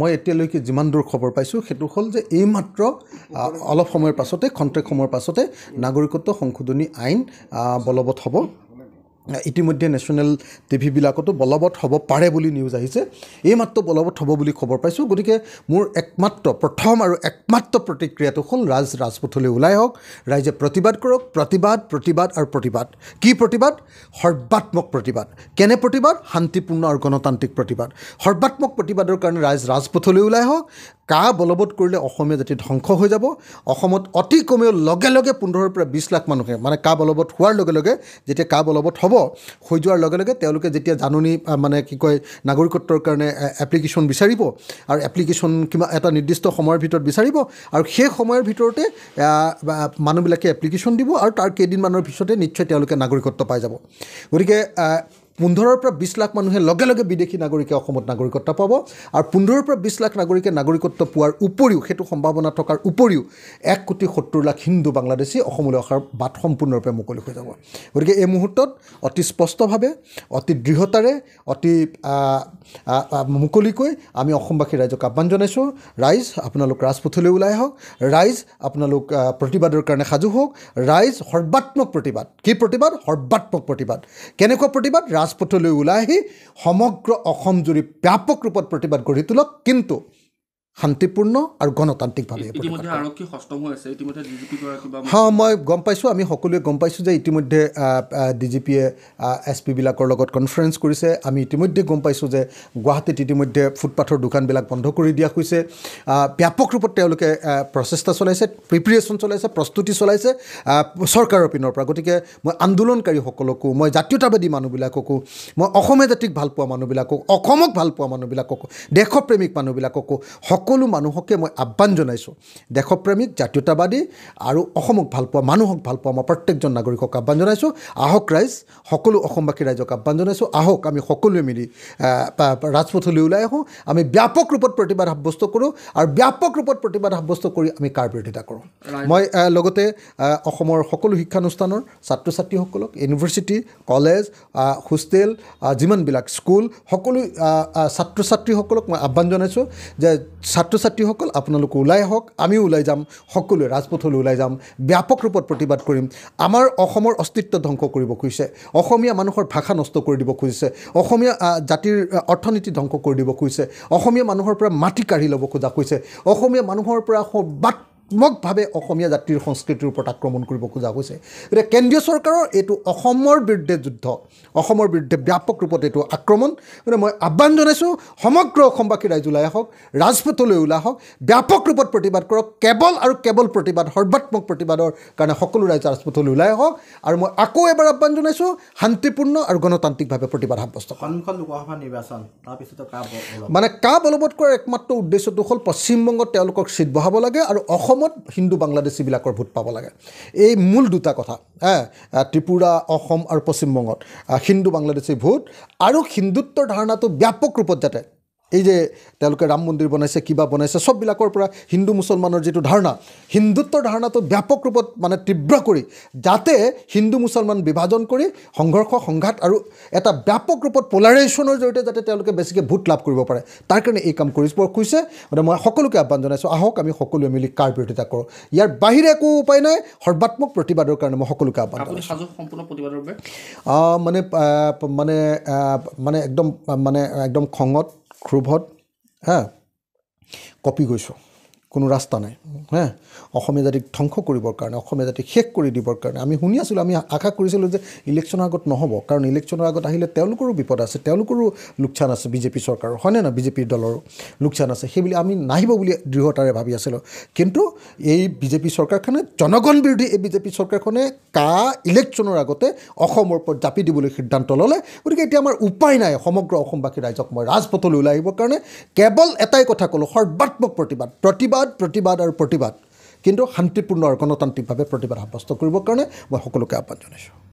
মই এতিয়ালৈকে যিমান দূৰ খবৰ পাইছোঁ সেইটো হ'ল যে এইমাত্ৰ অলপ সময়ৰ পাছতে খন্তেক সময়ৰ পাছতে নাগৰিকত্ব সংশোধনী আইন বলবৎ হ'ব ইতিমধ্যে নেশ্যনেল টিভিবিলাকতো বলবৎ হ'ব পাৰে বুলি নিউজ আহিছে এইমাত্ৰ বলবৎ হ'ব বুলি খবৰ পাইছোঁ গতিকে মোৰ একমাত্ৰ প্ৰথম আৰু একমাত্ৰ প্ৰতিক্ৰিয়াটো হ'ল ৰাজ ৰাজপথলৈ ওলাই হওক ৰাইজে প্ৰতিবাদ কৰক প্ৰতিবাদ প্ৰতিবাদ আৰু প্ৰতিবাদ কি প্ৰতিবাদ সৰ্বাত্মক প্ৰতিবাদ কেনে প্ৰতিবাদ শান্তিপূৰ্ণ আৰু গণতান্ত্ৰিক প্ৰতিবাদ সৰ্বাত্মক প্ৰতিবাদৰ কাৰণে ৰাইজ ৰাজপথলৈ ওলাই হওক কা বলবৎ কৰিলে অসমীয়া জাতি ধ্বংস হৈ যাব অসমত অতি কমেও লগে লগে পোন্ধৰৰ পৰা বিছ লাখ মানুহে মানে কা বলবৎ হোৱাৰ লগে লগে যেতিয়া কা বলবৎ হ'ব হৈ যোৱাৰ লগে লগে তেওঁলোকে যেতিয়া জাননী মানে কি কয় নাগৰিকত্বৰ কাৰণে এপ্লিকেশ্যন বিচাৰিব আৰু এপ্লিকেশ্যন কিবা এটা নিৰ্দিষ্ট সময়ৰ ভিতৰত বিচাৰিব আৰু সেই সময়ৰ ভিতৰতে মানুহবিলাকে এপ্লিকেশ্যন দিব আৰু তাৰ কেইদিনমানৰ পিছতে নিশ্চয় তেওঁলোকে নাগৰিকত্ব পাই যাব গতিকে পোন্ধৰৰ পৰা বিছ লাখ মানুহে লগে লগে বিদেশী নাগৰিকে অসমত নাগৰিকত্ব পাব আৰু পোন্ধৰৰ পৰা বিছ লাখ নাগৰিকে নাগৰিকত্ব পোৱাৰ উপৰিও সেইটো সম্ভাৱনা থকাৰ উপৰিও এক কোটি সত্তৰ লাখ হিন্দু বাংলাদেশী অসমলৈ অহাৰ বাট সম্পূৰ্ণৰূপে মুকলি হৈ যাব গতিকে এই মুহূৰ্তত অতি স্পষ্টভাৱে অতি দৃঢ়তাৰে অতি মুকলিকৈ আমি অসমবাসী ৰাইজক আহ্বান জনাইছোঁ ৰাইজ আপোনালোক ৰাজপথলৈ ওলাই আহক ৰাইজ আপোনালোক প্ৰতিবাদৰ কাৰণে সাজু হওক ৰাইজ সৰ্বাত্মক প্ৰতিবাদ কি প্ৰতিবাদ সৰ্বাত্মক প্ৰতিবাদ কেনেকুৱা প্ৰতিবাদ ৰাজ ৰাজপথলৈ ওলাই আহি সমগ্ৰ অসমজুৰি ব্যাপক ৰূপত প্ৰতিবাদ গঢ়ি তোলক কিন্তু শান্তিপূৰ্ণ আৰু গণতান্ত্ৰিকভাৱে হা মই গম পাইছোঁ আমি সকলোৱে গম পাইছোঁ যে ইতিমধ্যে ডি জি পিয়ে এছ পিবিলাকৰ লগত কনফাৰেঞ্চ কৰিছে আমি ইতিমধ্যে গম পাইছোঁ যে গুৱাহাটীত ইতিমধ্যে ফুটপাথৰ দোকানবিলাক বন্ধ কৰি দিয়া হৈছে ব্যাপক ৰূপত তেওঁলোকে প্ৰচেষ্টা চলাইছে প্ৰিপেৰেশ্যন চলাইছে প্ৰস্তুতি চলাইছে চৰকাৰৰ পিনৰ পৰা গতিকে মই আন্দোলনকাৰীসকলকো মই জাতীয়তাবাদী মানুহবিলাককো মই অসমীয়া জাতিক ভাল পোৱা মানুহবিলাকক অসমক ভাল পোৱা মানুহবিলাককো দেশপ্ৰেমিক মানুহবিলাককো সকলো সকলো মানুহকে মই আহ্বান জনাইছোঁ দেশপ্ৰেমিক জাতীয়তাবাদী আৰু অসমক ভাল পোৱা মানুহক ভাল পোৱা মই প্ৰত্যেকজন নাগৰিকক আহ্বান জনাইছোঁ আহক ৰাইজ সকলো অসমবাসী ৰাইজক আহ্বান জনাইছোঁ আহক আমি সকলোৱে মিলি ৰাজপথলৈ ওলাই আহোঁ আমি ব্যাপক ৰূপত প্ৰতিবাদ সাব্যস্ত কৰোঁ আৰু ব্যাপক ৰূপত প্ৰতিবাদ সাব্যস্ত কৰি আমি কাৰ বিৰোধিতা কৰোঁ মই লগতে অসমৰ সকলো শিক্ষানুষ্ঠানৰ ছাত্ৰ ছাত্ৰীসকলক ইউনিভাৰ্চিটি কলেজ হোষ্টেল যিমানবিলাক স্কুল সকলো ছাত্ৰ ছাত্ৰীসকলক মই আহ্বান জনাইছোঁ যে ছাত্ৰ ছাত্ৰীসকল আপোনালোক ওলাই আহক আমিও ওলাই যাম সকলোৱে ৰাজপথলৈ ওলাই যাম ব্যাপক ৰূপত প্ৰতিবাদ কৰিম আমাৰ অসমৰ অস্তিত্ব ধ্বংস কৰিব খুজিছে অসমীয়া মানুহৰ ভাষা নষ্ট কৰি দিব খুজিছে অসমীয়া জাতিৰ অৰ্থনীতি ধ্বংস কৰি দিব খুজিছে অসমীয়া মানুহৰ পৰা মাটি কাঢ়ি ল'ব খোজা খুজিছে অসমীয়া মানুহৰ পৰা বাট সৰ্বাত্মকভাৱে অসমীয়া জাতিৰ সংস্কৃতিৰ ওপৰত আক্ৰমণ কৰিব খোজা হৈছে গতিকে কেন্দ্ৰীয় চৰকাৰৰ এইটো অসমৰ বিৰুদ্ধে যুদ্ধ অসমৰ বিৰুদ্ধে ব্যাপক ৰূপত এইটো আক্ৰমণ গতিকে মই আহ্বান জনাইছোঁ সমগ্ৰ অসমবাসী ৰাইজ ওলাই আহক ৰাজপথলৈ ওলাই আহক ব্যাপক ৰূপত প্ৰতিবাদ কৰক কেৱল আৰু কেৱল প্ৰতিবাদ সৰ্বাত্মক প্ৰতিবাদৰ কাৰণে সকলো ৰাইজ ৰাজপথলৈ ওলাই আহক আৰু মই আকৌ এবাৰ আহ্বান জনাইছোঁ শান্তিপূৰ্ণ আৰু গণতান্ত্ৰিকভাৱে প্ৰতিবাদ সাব্যস্ত মানে কা বলবৎ কৰাৰ একমাত্ৰ উদ্দেশ্যটো হ'ল পশ্চিমবংগত তেওঁলোকক চিট বহাব লাগে আৰু অসম অসমত হিন্দু বাংলাদেশীবিলাকৰ ভোট পাব লাগে এই মূল দুটা কথা ত্ৰিপুৰা অসম আৰু পশ্চিমবংগত হিন্দু বাংলাদেশী ভোট আৰু হিন্দুত্বৰ ধাৰণাটো ব্যাপক ৰূপত যাতে এই যে তেওঁলোকে ৰাম মন্দিৰ বনাইছে কিবা বনাইছে চববিলাকৰ পৰা হিন্দু মুছলমানৰ যিটো ধাৰণা হিন্দুত্বৰ ধাৰণাটো ব্যাপক ৰূপত মানে তীব্ৰ কৰি যাতে হিন্দু মুছলমান বিভাজন কৰি সংঘৰ্ষ সংঘাত আৰু এটা ব্যাপক ৰূপত পলাৰাইজেশ্যনৰ জৰিয়তে যাতে তেওঁলোকে বেছিকৈ ভোট লাভ কৰিব পাৰে তাৰ কাৰণে এই কাম কৰি খুজিছে গতিকে মই সকলোকে আহ্বান জনাইছোঁ আহক আমি সকলোৱে মিলি কাৰ বিৰোধিতা কৰোঁ ইয়াৰ বাহিৰে একো উপায় নাই সৰ্বাত্মক প্ৰতিবাদৰ কাৰণে মই সকলোকে আহ্বান জনাইছোঁ মানে মানে মানে একদম মানে একদম খঙত ক্ষোভত হা কপি গৈছোঁ কোনো ৰাস্তা নাই হে অসমীয়া জাতিক ধ্বংস কৰিবৰ কাৰণে অসমীয়া জাতিক শেষ কৰি দিবৰ কাৰণে আমি শুনি আছিলোঁ আমি আশা কৰিছিলোঁ যে ইলেকশ্যনৰ আগত নহ'ব কাৰণ ইলেকশ্যনৰ আগত আহিলে তেওঁলোকৰো বিপদ আছে তেওঁলোকৰো লোকচান আছে বিজেপি চৰকাৰৰ হয়নে নাই বিজেপিৰ দলৰো লোকচান আছে সেইবুলি আমি নাহিব বুলি দৃঢ়তাৰে ভাবি আছিলোঁ কিন্তু এই বিজেপি চৰকাৰখনে জনগণ বিৰোধী এই বিজেপি চৰকাৰখনে কা ইলেকশ্যনৰ আগতে অসমৰ ওপৰত জাপি দিবলৈ সিদ্ধান্ত ল'লে গতিকে এতিয়া আমাৰ উপায় নাই সমগ্ৰ অসমবাসী ৰাইজক মই ৰাজপথলৈ ওলাই আহিবৰ কাৰণে কেৱল এটাই কথা ক'লোঁ সৰ্বাত্মক প্ৰতিবাদ প্ৰতিবাদ প্ৰতিবাদ প্ৰতিবাদ আৰু প্ৰতিবাদ কিন্তু শান্তিপূৰ্ণ আৰু গণতান্ত্ৰিকভাৱে প্ৰতিবাদ সাব্যস্ত কৰিবৰ কাৰণে মই সকলোকে আহ্বান জনাইছোঁ